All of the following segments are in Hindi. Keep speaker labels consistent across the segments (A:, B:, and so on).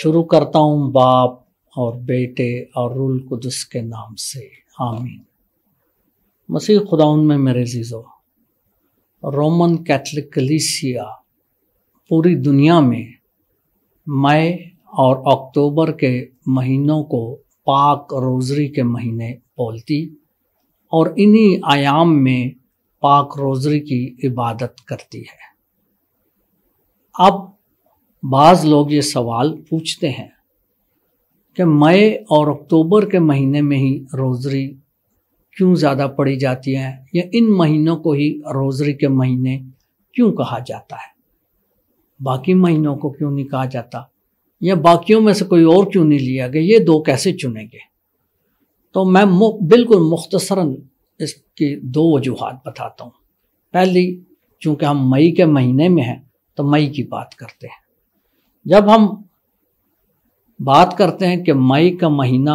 A: शुरू करता हूँ बाप और बेटे और रुल कुदस के नाम से आमीन मसीह खुदाउन में मेरे जीजो रोमन कैथलिक कलीसिया पूरी दुनिया में मई और अक्टूबर के महीनों को पाक रोजरी के महीने बोलती और इन्हीं आयाम में पाक रोजरी की इबादत करती है अब बाज़ लोग ये सवाल पूछते हैं कि मई और अक्टूबर के महीने में ही रोज़री क्यों ज़्यादा पड़ी जाती है या इन महीनों को ही रोज़री के महीने क्यों कहा जाता है बाकी महीनों को क्यों नहीं कहा जाता या बाकियों में से कोई और क्यों नहीं लिया गया ये दो कैसे चुने गए तो मैं मु, बिल्कुल मुख्तसरन इसकी दो वजूहत बताता हूँ पहली चूँकि हम मई के महीने में हैं तो मई की बात करते हैं जब हम बात करते हैं कि मई का महीना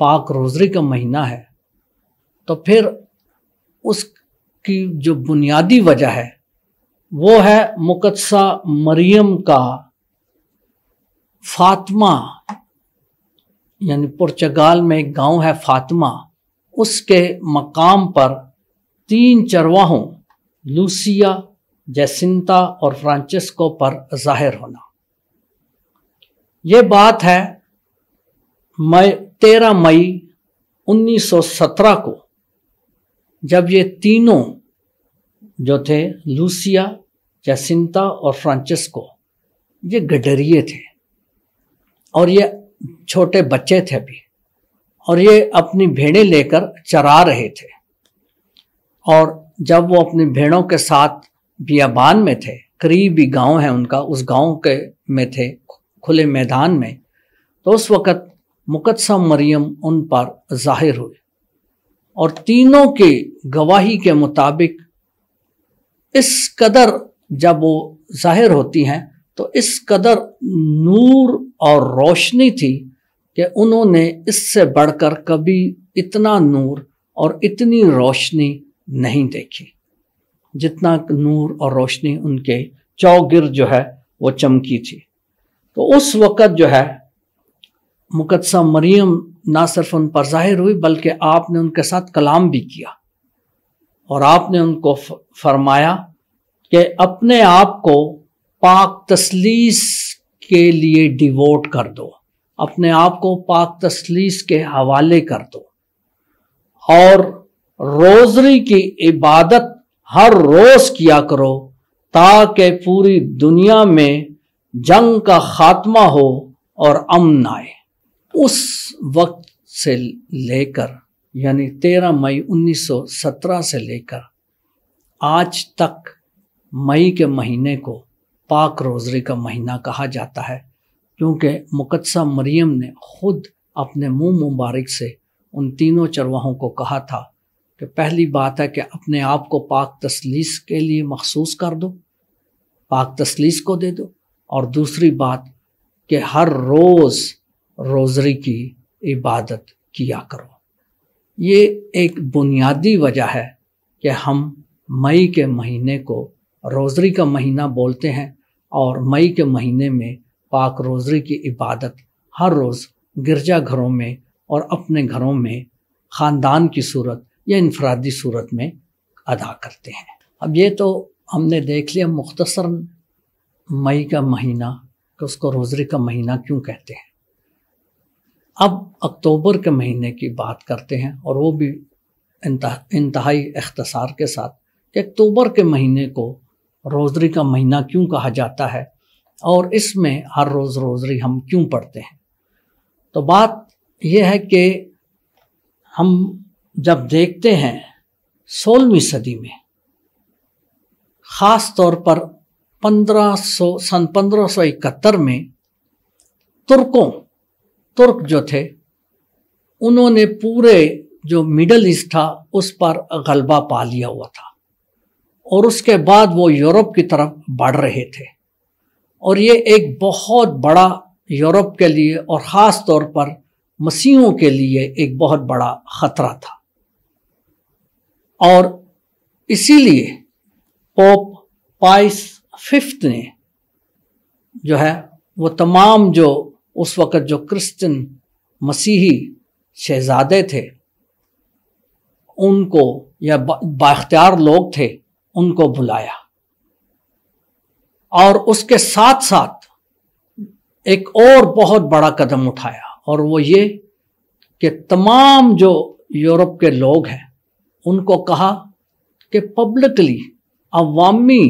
A: पाक रोजरी का महीना है तो फिर उसकी जो बुनियादी वजह है वो है मुकदसा मरियम का फातमा यानी पुर्तगाल में एक गांव है फातमा उसके मकाम पर तीन चरवाहों लूसिया जैसिंता और फ्रांचिस्को पर जाहिर होना ये बात है मई तेरह मई 1917 को जब ये तीनों जो थे लूसिया जैसिंता और फ्रांचिस्को ये गडरिए थे और ये छोटे बच्चे थे अभी और ये अपनी भेड़ें लेकर चरा रहे थे और जब वो अपनी भेड़ों के साथ बियाबान में थे करीबी गांव है उनका उस गांव के में थे खुले मैदान में तो उस वक़्त मुकदसम मरियम उन पर जाहिर हुए और तीनों के गवाही के मुताबिक इस कदर जब वो जाहिर होती हैं तो इस कदर नूर और रोशनी थी कि उन्होंने इससे बढ़कर कभी इतना नूर और इतनी रोशनी नहीं देखी जितना नूर और रोशनी उनके चौगिर जो है वो चमकी थी तो उस वक़्त जो है मुकदसा मरियम ना सिर्फ उन पर जाहिर हुई बल्कि आपने उनके साथ कलाम भी किया और आपने उनको फरमाया कि अपने आप को पाक तसलीस के लिए डिवोट कर दो अपने आप को पाक तसलीस के हवाले कर दो और रोजरी की इबादत हर रोज किया करो ताकि पूरी दुनिया में जंग का खात्मा हो और अमन आए उस वक्त से लेकर यानी 13 मई 1917 से लेकर आज तक मई के महीने को पाक रोज़री का महीना कहा जाता है क्योंकि मुकदसा मरियम ने खुद अपने मुंह मुबारक से उन तीनों चरवाहों को कहा था कि पहली बात है कि अपने आप को पाक तसलीस के लिए मखसूस कर दो पाक तसलीस को दे दो और दूसरी बात कि हर रोज रोजरी की इबादत किया करो ये एक बुनियादी वजह है कि हम मई के महीने को रोजरी का महीना बोलते हैं और मई के महीने में पाक रोजरी की इबादत हर रोज़ गिरजा घरों में और अपने घरों में ख़ानदान की सूरत या इनफरादी सूरत में अदा करते हैं अब ये तो हमने देख लिया मुख्तसर मई का महीना उसको रोजरी का महीना क्यों कहते हैं अब अक्टूबर के महीने की बात करते हैं और वो भी इंतहाई अख्तसार के साथ कि अक्टूबर के महीने को रोजरी का महीना क्यों कहा जाता है और इसमें हर रोज़ रोजरी हम क्यों पढ़ते हैं तो बात यह है कि हम जब देखते हैं सोलहवीं सदी में ख़ास तौर पर पंद्रह सौ सन पंद्रह सौ इकहत्तर में तुर्कों तुर्क जो थे उन्होंने पूरे जो मिडल ईस्ट था उस पर गलबा पा लिया हुआ था और उसके बाद वो यूरोप की तरफ बढ़ रहे थे और ये एक बहुत बड़ा यूरोप के लिए और ख़ास तौर पर मसीहों के लिए एक बहुत बड़ा ख़तरा था और इसीलिए पोप पाइस फिफ्थ ने जो है वो तमाम जो उस वक़्त जो क्रिश्चियन मसीही शहजादे थे उनको या बाख्तियार लोग थे उनको बुलाया और उसके साथ साथ एक और बहुत बड़ा कदम उठाया और वो ये कि तमाम जो यूरोप के लोग हैं उनको कहा कि पब्लिकली अवामी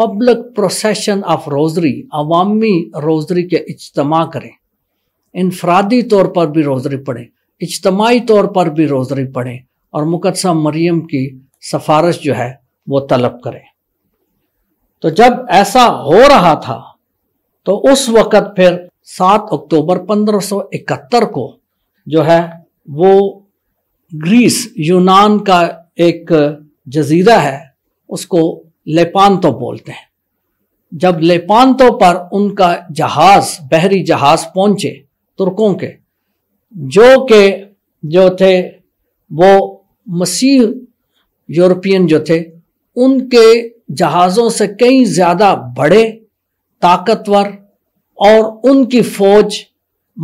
A: पब्लिक प्रोसेशन ऑफ रोज़री अवामी रोज़री के इज्तम करें इनफरादी तौर पर भी रोज़री पढ़ें इज्तमाही तौर पर भी रोज़री पढ़ें और मुकदसा मरियम की सफारश जो है वो तलब करें तो जब ऐसा हो रहा था तो उस वक़्त फिर 7 अक्टूबर 1571 को जो है वो ग्रीस यूनान का एक जजीरा है उसको लेपांतों बोलते हैं जब लेपांतों पर उनका जहाज बहरी जहाज पहुंचे तुर्कों के जो के जो थे वो मसीह यूरोपियन जो थे उनके जहाज़ों से कई ज़्यादा बड़े ताकतवर और उनकी फौज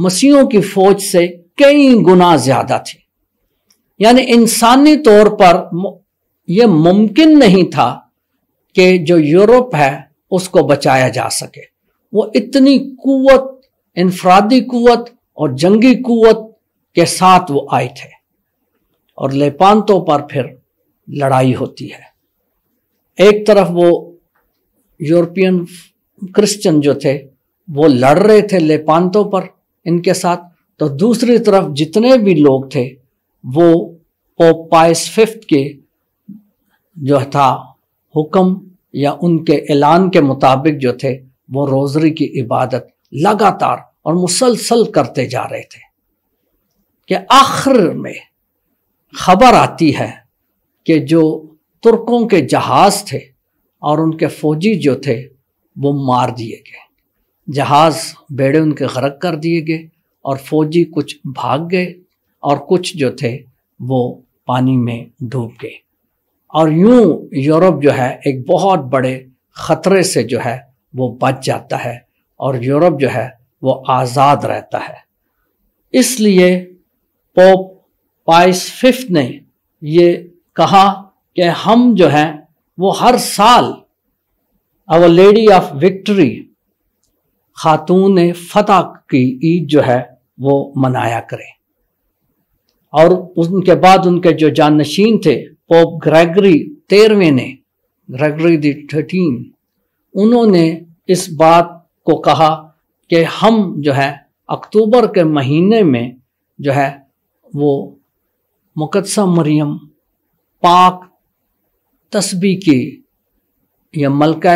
A: मसीहों की फौज से कई गुना ज़्यादा थी यानी इंसानी तौर पर ये मुमकिन नहीं था कि जो यूरोप है उसको बचाया जा सके वो इतनी कुवत इनफरादी कुवत और जंगी कुवत के साथ वो आए थे और लेपांतों पर फिर लड़ाई होती है एक तरफ वो यूरोपियन क्रिश्चियन जो थे वो लड़ रहे थे लेपांतों पर इनके साथ तो दूसरी तरफ जितने भी लोग थे वो पोप पाइस फिफ्थ के जो था हुक्म या उनके ऐलान के मुताबिक जो थे वो रोज़री की इबादत लगातार और मुसलसल करते जा रहे थे कि आखिर में खबर आती है कि जो तुर्कों के जहाज़ थे और उनके फौजी जो थे वो मार दिए गए जहाज़ बेड़े उनके गरक कर दिए गए और फौजी कुछ भाग गए और कुछ जो थे वो पानी में डूब गए और यूं यूरोप जो है एक बहुत बड़े ख़तरे से जो है वो बच जाता है और यूरोप जो है वो आज़ाद रहता है इसलिए पोप पाइस फिफ्थ ने ये कहा कि हम जो हैं वो हर साल अवर लेडी ऑफ विक्ट्री खातून फतह की ईद जो है वो मनाया करें और उनके बाद उनके जो जानशीन थे पोप ग्रेगरी तेरहवें ने ग्रेगरी दी थर्टीन उन्होंने इस बात को कहा कि हम जो है अक्टूबर के महीने में जो है वो मुकदसा मरियम पाक तस्बी की या मलका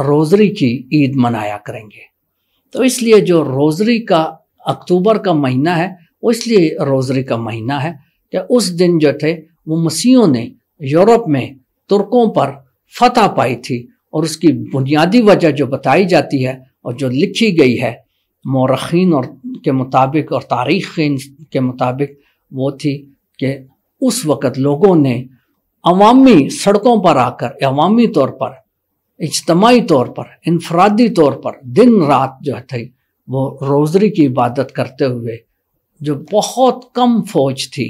A: रोज़री की ईद मनाया करेंगे तो इसलिए जो रोज़री का अक्टूबर का महीना है वो इसलिए रोज़री का महीना है कि उस दिन जो थे वो मसीहों ने यूरोप में तुर्कों पर फतह पाई थी और उसकी बुनियादी वजह जो बताई जाती है और जो लिखी गई है मौरखीन और के मुताबिक और तारीख के मुताबिक वो थी कि उस वक़्त लोगों ने अवामी सड़कों पर आकर अवामी तौर पर इजतमाही तौर पर इनफरादी तौर पर दिन रात जो थी वो रोज़री की इबादत करते हुए जो बहुत कम फौज थी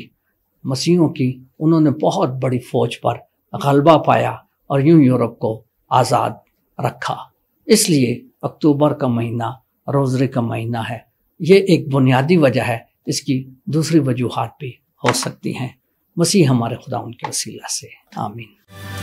A: मसीहों की उन्होंने बहुत बड़ी फौज पर गलबा पाया और यूं यूरोप को आज़ाद रखा इसलिए अक्टूबर का महीना रोजरे का महीना है ये एक बुनियादी वजह है इसकी दूसरी वजूहत भी हो सकती हैं मसीह हमारे खुदा उनके वसीला से आमीन